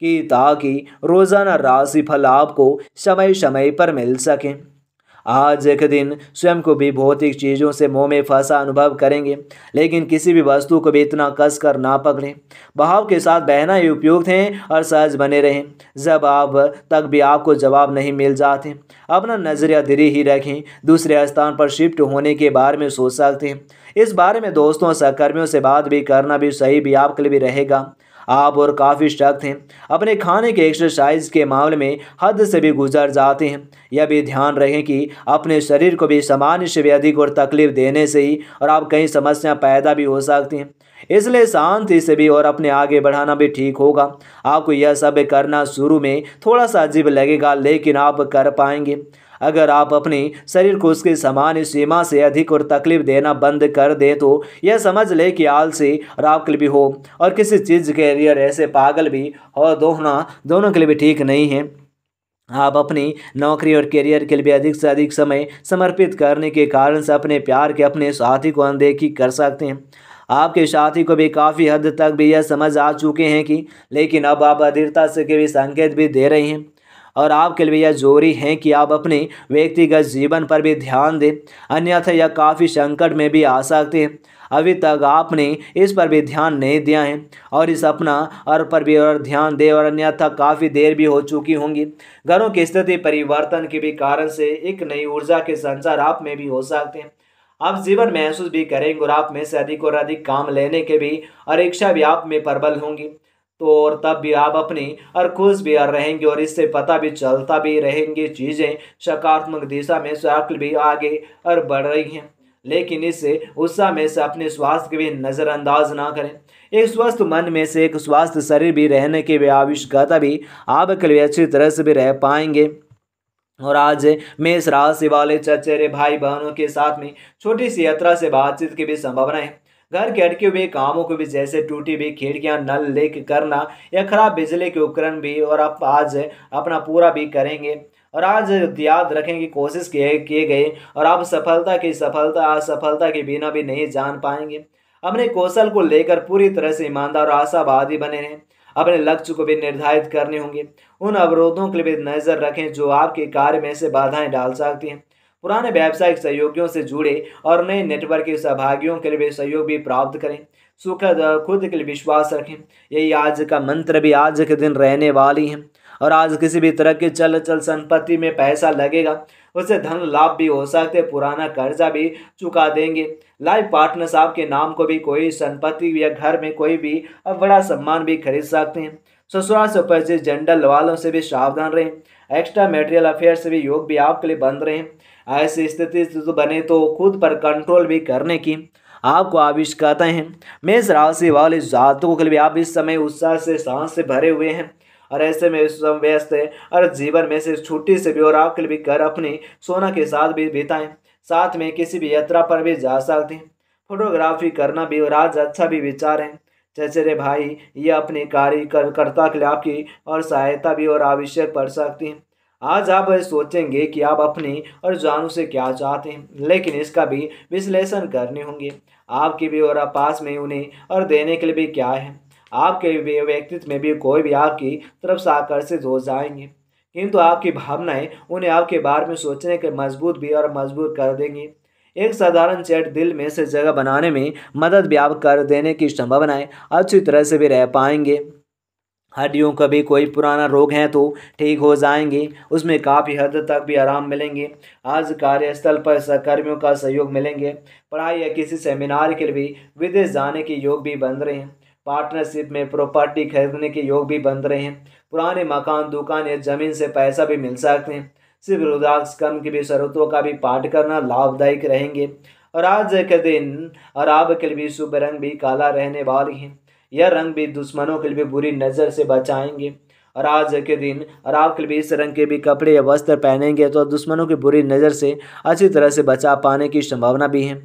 कि ताकि रोज़ाना राशि फल आपको समय समय पर मिल सकें आज एक दिन स्वयं को भी भौतिक चीज़ों से मुँह में फंसा अनुभव करेंगे लेकिन किसी भी वस्तु को भी इतना कस कर ना पकड़ें भाव के साथ बहना ही उपयुक्त हैं और सहज बने रहें जब आप तक भी आपको जवाब नहीं मिल जाते अपना नज़रिया धीरे ही रखें दूसरे स्थान पर शिफ्ट होने के बारे में सोच सकते हैं इस बारे में दोस्तों सहकर्मियों से बात भी करना भी सही भी आपके लिए भी रहेगा आप और काफ़ी सख्त हैं अपने खाने के एक्सरसाइज के मामले में हद से भी गुजर जाते हैं यह भी ध्यान रहे कि अपने शरीर को भी सामान्य से भी अधिक और तकलीफ देने से ही और आप कई समस्या पैदा भी हो सकती हैं इसलिए शांति से भी और अपने आगे बढ़ाना भी ठीक होगा आपको यह सब करना शुरू में थोड़ा सा अजीब लगेगा लेकिन आप कर पाएंगे अगर आप अपने शरीर को उसकी सामान्य सीमा से अधिक और तकलीफ देना बंद कर दे तो यह समझ ले कि आल से राकल भी हो और किसी चीज़ के लिए ऐसे पागल भी और दोहना दोनों के लिए भी ठीक नहीं है आप अपनी नौकरी और करियर के लिए अधिक से अधिक समय समर्पित करने के कारण से अपने प्यार के अपने साथी को अनदेखी कर सकते हैं आपके साथी को भी काफ़ी हद तक भी यह समझ आ चुके हैं कि लेकिन अब आप अधीरता से के भी संकेत भी दे रहे हैं और आपके लिए यह जोरी है कि आप अपने व्यक्तिगत जीवन पर भी ध्यान दें अन्यथा यह काफ़ी संकट में भी आ सकते हैं अभी तक आपने इस पर भी ध्यान नहीं दिया है और इस अपना और पर भी और ध्यान दें और अन्यथा काफ़ी देर भी हो चुकी होंगी घरों की स्थिति परिवर्तन के भी कारण से एक नई ऊर्जा के संचार आप में भी हो सकते हैं आप जीवन महसूस भी करेंगे और आप में से अधिक और अधिक काम लेने के भी और इच्छा भी आप में प्रबल होंगी तो और तब भी आप अपने और खुश भी और रहेंगे और इससे पता भी चलता भी रहेंगे चीज़ें सकारात्मक दिशा में शक्ल भी आगे और बढ़ रही हैं लेकिन इससे उत्साह में से अपने स्वास्थ्य के भी नज़रअंदाज ना करें एक स्वस्थ मन में से एक स्वास्थ्य शरीर भी रहने की भी आवश्यकता भी आप के लिए अच्छी तरह से भी रह पाएंगे और आज मेष राशि वाले चचेरे भाई बहनों के साथ में छोटी सी यात्रा से बातचीत की भी संभावना है घर के अटके हुए कामों को भी जैसे टूटी हुई खिड़कियाँ नल लेक करना या खराब बिजली के उपकरण भी और आप आज अपना पूरा भी करेंगे और आज याद रखने की कोशिश किए किए गए और आप सफलता की सफलता असफलता के बिना भी नहीं जान पाएंगे अपने कौशल को लेकर पूरी तरह से ईमानदार और आशावादी बने रहें अपने लक्ष्य को भी निर्धारित करने होंगे उन अवरोधों के लिए भी नज़र रखें जो आपके कार्य में से बाधाएं डाल सकती हैं पुराने व्यावसायिक सहयोगियों से जुड़े और नए नेटवर्क के सहभागियों के लिए सहयोग भी प्राप्त करें सुखद खुद के लिए विश्वास रखें यही आज का मंत्र भी आज के दिन रहने वाली है और आज किसी भी तरह की चल चल संपत्ति में पैसा लगेगा उससे धन लाभ भी हो सकते पुराना कर्जा भी चुका देंगे लाइफ पार्टनर साहब के नाम को भी कोई संपत्ति या घर में कोई भी बड़ा सम्मान भी खरीद सकते हैं ससुराल से उपस्थित जनरल वालों से भी सावधान रहें एक्स्ट्रा मेटेरियल अफेयर से भी योग भी आपके लिए बंद रहें ऐसी स्थिति तो बने तो खुद पर कंट्रोल भी करने की आपको आविष्कारता हैं मेष राशि वाले जातकों के लिए आप इस समय उत्साह से सांस से भरे हुए हैं और ऐसे में हम व्यस्त है और जीवन में से छुट्टी से भी और आपके लिए भी घर अपनी सोना के साथ भी बिताएं साथ में किसी भी यात्रा पर भी जा सकते हैं फोटोग्राफी करना भी और आज अच्छा भी विचार है जैसे रे भाई ये अपने कार्यकर्ता कर, के लिए आपकी और सहायता भी और आवश्यक पड़ सकती है आज आप सोचेंगे कि आप अपनी और जानों से क्या चाहते हैं लेकिन इसका भी विश्लेषण करने होंगे आपके भी और पास में उन्हें और देने के लिए भी क्या है आपके व्यक्तित्व में भी कोई भी आपकी तरफ से आकर्षित हो जाएंगे किंतु आपकी भावनाएं उन्हें आपके बारे में सोचने के मजबूत भी और मजबूत कर देंगी एक साधारण चैट दिल में से जगह बनाने में मदद भी आप कर देने की संभावनाएं अच्छी तरह से भी रह पाएंगे हड्डियों का भी कोई पुराना रोग है तो ठीक हो जाएंगे उसमें काफ़ी हद तक भी आराम मिलेंगे आज कार्यस्थल पर सहकर्मियों का सहयोग मिलेंगे पढ़ाई या किसी सेमिनार के लिए विदेश जाने के योग भी बन रहे हैं पार्टनरशिप में प्रॉपर्टी खरीदने के योग भी बन रहे हैं पुराने मकान दुकान या जमीन से पैसा भी मिल सकते हैं सिर्फ रुद्राक्ष कर्म की भी शर्तों का भी पाठ करना लाभदायक रहेंगे और आज के दिन और आप के लिए शुभ रंग भी काला रहने वाले हैं यह रंग भी दुश्मनों के लिए बुरी नज़र से बचाएंगे और आज के दिन और आपके लिए इस रंग के भी कपड़े या वस्त्र पहनेंगे तो दुश्मनों की बुरी नज़र से अच्छी तरह से बचा पाने की संभावना भी है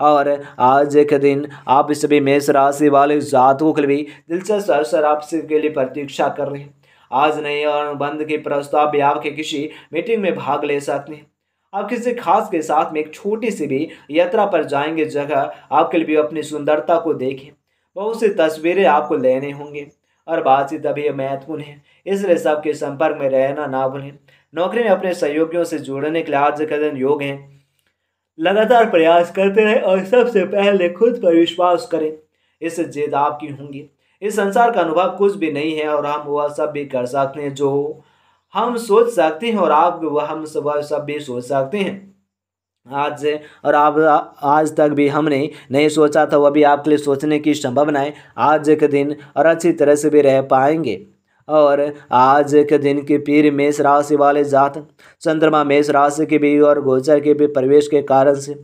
और आज के दिन आप सभी मेष राशि वाले जातकों के लिए दिलचस्प अवसर आपके लिए प्रतीक्षा कर रहे हैं आज नए और बंद के प्रस्ताव भी आपके किसी मीटिंग में भाग ले सकते हैं आप किसी खास के साथ में एक छोटी सी भी यात्रा पर जाएंगे जगह आपके लिए भी अपनी सुंदरता को देखें बहुत सी तस्वीरें आपको लेने होंगे और बातचीत अभी महत्वपूर्ण है इसलिए सबके संपर्क में रहना ना भूलें नौकरी में अपने सहयोगियों से जुड़ने के लिए आज का दिन योग हैं लगातार प्रयास करते रहें और सबसे पहले खुद पर विश्वास करें इस जेद आपकी होंगी इस संसार का अनुभव कुछ भी नहीं है और हम वह सब भी कर सकते हैं जो हम सोच सकते हैं और आप वह हम सब सब भी सोच सकते हैं आज और आप आज तक भी हमने नहीं सोचा था वह भी आपके लिए सोचने की संभावनाएं आज के दिन और अच्छी तरह से भी रह पाएंगे और आज के दिन की पीर मेष राशि वाले जात चंद्रमा मेष राशि के भी और गोचर के भी प्रवेश के कारण से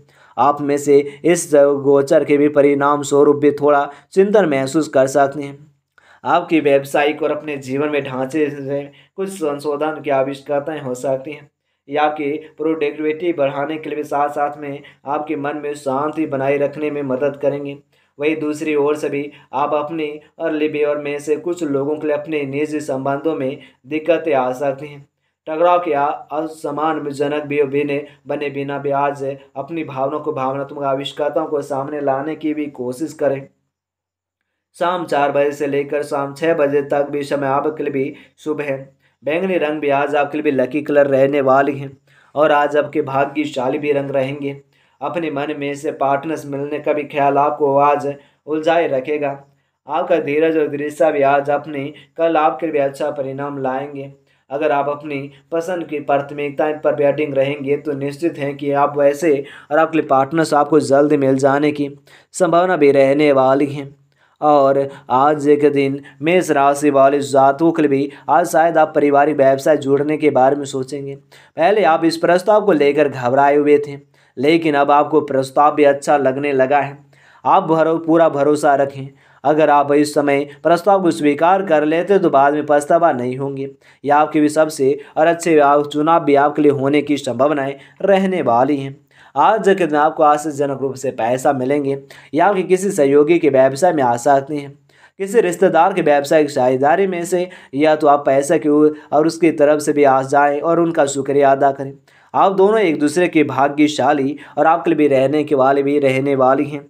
आप में से इस गोचर के भी परिणाम स्वरूप भी थोड़ा चिंतन महसूस कर सकते हैं आपकी व्यावसायिक और अपने जीवन में ढांचे से कुछ संशोधन की आविष्कारताएँ हो सकती हैं या आपकी प्रोडक्टिविटी बढ़ाने के लिए साथ साथ में आपके मन में शांति बनाए रखने में मदद करेंगे वहीं दूसरी ओर से भी आप अपने और लिबेयर में से कुछ लोगों के लिए अपने निजी संबंधों में दिक्कतें आ सकती हैं टकराव के जनक भी बिने बने बिना ब्याज अपनी भावनाओं को भावनात्मक आविष्कारताओं को सामने लाने की भी कोशिश करें शाम चार बजे से लेकर शाम छः बजे तक भी समय आपके लिए भी शुभ है बैंगनी रंग भी आज आपके लिए भी लकी कलर रहने वाले हैं और आज आपके भाग्यशाली भी रंग रहेंगे अपने मन में से पार्टनर्स मिलने का भी ख्याल आपको आज उलझाए रखेगा आपका धीरज और दृश्य भी आज अपने कल आपके लिए अच्छा परिणाम लाएंगे अगर आप अपनी पसंद की प्राथमिकता पर बैटिंग रहेंगे तो निश्चित हैं कि आप वैसे और आपके पार्टनर्स आपको जल्द मिल जाने की संभावना भी रहने वाली है और आज के दिन मेष राशि वाले जातकों के भी आज शायद आप पारिवारिक व्यवसाय जुड़ने के बारे में सोचेंगे पहले आप इस प्रस्ताव को लेकर घबराए हुए थे लेकिन अब आपको प्रस्ताव भी अच्छा लगने लगा है आप भरो पूरा भरोसा रखें अगर आप इस समय प्रस्ताव को स्वीकार कर लेते तो बाद में पछतावा नहीं होंगे यह आपके भी सबसे और अच्छे चुनाव भी आपके लिए होने की संभावनाएँ रहने वाली हैं आज के दिन आपको आश्चर्यजनक रूप से पैसा मिलेंगे या आपके किसी सहयोगी के व्यवसाय में आ सकते हैं किसी रिश्तेदार के व्यवसाय की साझेदारी में से या तो आप पैसा के और उसकी तरफ से भी आ जाएं और उनका शुक्रिया अदा करें आप दोनों एक दूसरे के भाग्यशाली और आपके लिए रहने के वाले भी रहने वाली हैं